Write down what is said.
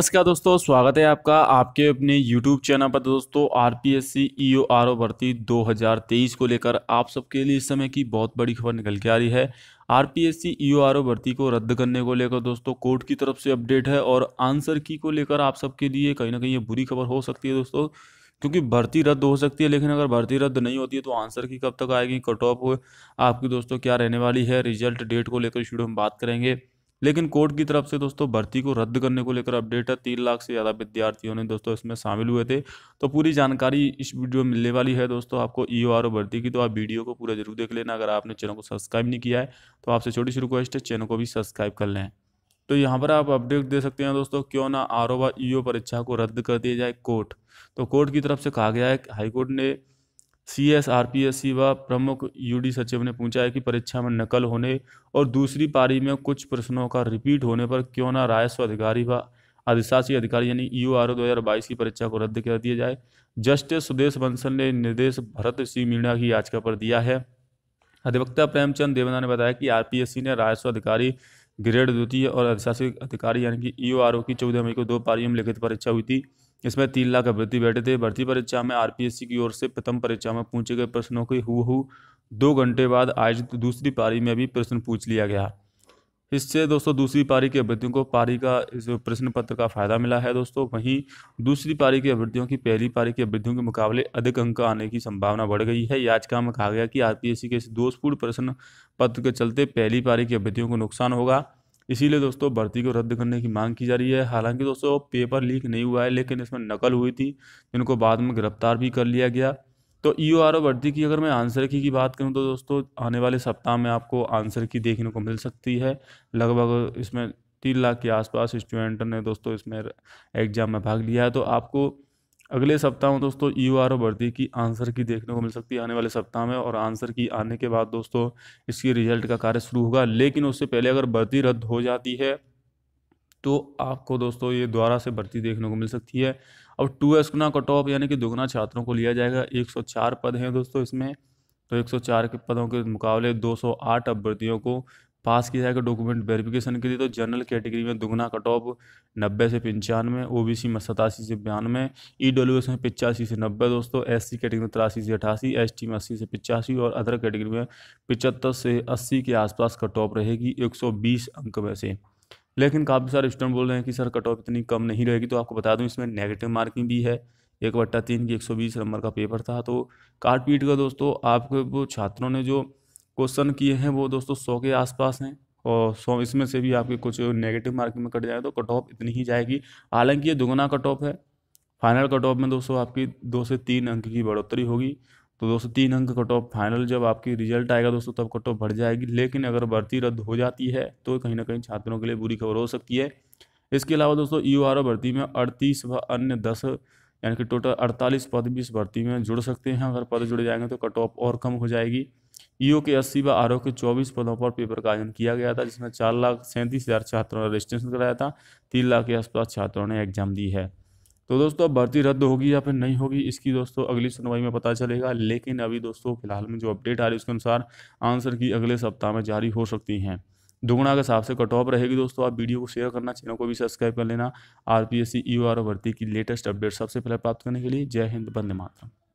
नमस्कार दोस्तों स्वागत है आपका आपके अपने YouTube चैनल पर दोस्तों R P S C E O R O भर्ती तेईस को लेकर आप सबके लिए इस समय की बहुत बड़ी खबर निकल के आ रही है R P S C E O R O भर्ती को रद्द करने को लेकर दोस्तों कोर्ट की तरफ से अपडेट है और आंसर की को लेकर आप सबके लिए कहीं ना कहीं ये बुरी खबर हो सकती है दोस्तों क्योंकि भर्ती रद्द हो सकती है लेकिन अगर भर्ती रद्द नहीं होती है तो आंसर की कब तक आएगी कट ऑफ आपकी दोस्तों क्या रहने वाली है रिजल्ट डेट को लेकर शुरू हम बात करेंगे लेकिन कोर्ट की तरफ से दोस्तों भर्ती को रद्द करने को लेकर अपडेट है तीन लाख से ज़्यादा विद्यार्थियों ने दोस्तों इसमें शामिल हुए थे तो पूरी जानकारी इस वीडियो में मिलने वाली है दोस्तों आपको ई ओ आर भर्ती की तो आप वीडियो को पूरा जरूर देख लेना अगर आपने चैनल को सब्सक्राइब नहीं किया है तो आपसे छोटी सी रिक्वेस्ट है चैनल को भी सब्सक्राइब कर लें तो यहाँ पर आप अपडेट दे सकते हैं दोस्तों क्यों ना आर ओ ईओ परीक्षा को रद्द कर दिया जाए कोर्ट तो कोर्ट की तरफ से कहा गया है हाईकोर्ट ने C S R P S C व प्रमुख यू डी सचिव ने पूछा है कि परीक्षा में नकल होने और दूसरी पारी में कुछ प्रश्नों का रिपीट होने पर क्यों ना राजस्व अधिकारी व अधिशासी अधिकारी यानी ई ओ आर ओ दो की परीक्षा को रद्द कर दिया जाए जस्टिस सुदेश बंसल ने निर्देश भरत सिंह मीणा की याचिका पर दिया है अधिवक्ता प्रेमचंद देवना ने बताया कि सी ने राजस्व अधिकारी ग्रेड द्वितीय और अधिशासी अधिकारी यानी कि ई e ओ की चौदह मई को दो पारियों में लिखित परीक्षा हुई थी इसमें तीन लाख अभ्यर्थी बैठे थे भर्ती परीक्षा में आरपीएससी की ओर से प्रथम परीक्षा में पूछे गए प्रश्नों के हु दो घंटे बाद आयोजित दूसरी पारी में भी प्रश्न पूछ लिया गया इससे दोस्तों दूसरी पारी के अभ्यर्थियों को पारी का प्रश्न पत्र का फायदा मिला है दोस्तों वहीं दूसरी पारी के अभ्यर्थियों की पहली पारी के अभ्यर्थियों के मुकाबले अधिक अंक आने की संभावना बढ़ गई है याचिका में कहा गया कि आरपीएससी के इस दोषपूर्ण प्रश्न पत्र के चलते पहली पारी के अभ्यर्थियों को नुकसान होगा इसीलिए दोस्तों भर्ती को रद्द करने की मांग की जा रही है हालांकि दोस्तों पेपर लीक नहीं हुआ है लेकिन इसमें नकल हुई थी जिनको बाद में गिरफ्तार भी कर लिया गया तो ई आर ओ भर्ती की अगर मैं आंसर की की बात करूं तो दोस्तों आने वाले सप्ताह में आपको आंसर की देखने को मिल सकती है लगभग इसमें तीन लाख के आसपास स्टूडेंट ने दोस्तों इसमें एग्ज़ाम में भाग लिया है तो आपको अगले सप्ताह में दोस्तों यू आर ओ भर्ती की आंसर की देखने को मिल सकती है आने वाले सप्ताह में और आंसर की आने के बाद दोस्तों इसकी रिजल्ट का कार्य शुरू होगा लेकिन उससे पहले अगर भर्ती रद्द हो जाती है तो आपको दोस्तों ये द्वारा से भर्ती देखने को मिल सकती है अब टू एस गुना कट ऑफ यानी कि दोगुना छात्रों को लिया जाएगा 104 पद हैं दोस्तों इसमें तो 104 के पदों के मुकाबले 208 अभ्यर्थियों को पास किया जाएगा डॉक्यूमेंट वेरिफिकेशन के लिए तो जनरल कैटेगरी में दुगना कट ऑफ नब्बे से पंचानवे ओ बी सी में सतासी से बयानवे ई डब्ल्यू एस में पिचासी से नब्बे दोस्तों एस सी कैटेगरी में तिरासी से अठासी एस टी में अस्सी से पिचासी और अदर कैटेगरी में पिचहत्तर से अस्सी के आसपास कट ऑफ रहेगी एक सौ बीस अंक में से लेकिन काफ़ी सारे स्टूडेंट बोल रहे हैं कि सर कट ऑफ इतनी कम नहीं रहेगी तो आपको बता दूँ इसमें नेगेटिव मार्किंग भी है एक बट्टा तीन की एक सौ बीस नंबर का पेपर था तो काट पीट का दोस्तों आपके वो छात्रों ने जो क्वेश्चन किए हैं वो दोस्तों सौ के आसपास हैं और सौ इसमें से भी आपके कुछ नेगेटिव मार्किंग में कट जाए तो कट ऑफ इतनी ही जाएगी हालांकि ये दुगना कट ऑफ है फाइनल कट ऑफ में दोस्तों आपकी दो से तीन अंक की बढ़ोतरी होगी तो दोस्तों तीन अंक कट ऑफ फाइनल जब आपकी रिजल्ट आएगा दोस्तों तब कट ऑफ बढ़ जाएगी लेकिन अगर भर्ती रद्द हो जाती है तो कहीं ना कहीं छात्रों के लिए बुरी खबर हो सकती है इसके अलावा दोस्तों यू आर भर्ती में अड़तीस व अन्य दस यानी कि टोटल अड़तालीस पद भी इस भर्ती में जुड़ सकते हैं अगर पद जुड़ जाएंगे तो कट ऑफ और कम हो जाएगी ईओ के अस्सी व आर के चौबीस पदों पर पेपर का आयोजन किया गया था जिसमें चार लाख सैंतीस हज़ार छात्रों ने रजिस्ट्रेशन कराया था तीन लाख के आसपास छात्रों ने एग्जाम दी है तो दोस्तों अब भर्ती रद्द होगी या फिर नहीं होगी इसकी दोस्तों अगली सुनवाई में पता चलेगा लेकिन अभी दोस्तों फिलहाल में जो अपडेट आ रही है उसके अनुसार आंसर की अगले सप्ताह में जारी हो सकती हैं दुगुना के हिसाब से कट ऑफ रहेगी दोस्तों आप वीडियो को शेयर करना चैनल को भी सब्सक्राइब कर लेना R P S C R भर्ती की लेटेस्ट अपडेट सबसे पहले प्राप्त करने के लिए जय हिंद बंदे मातरम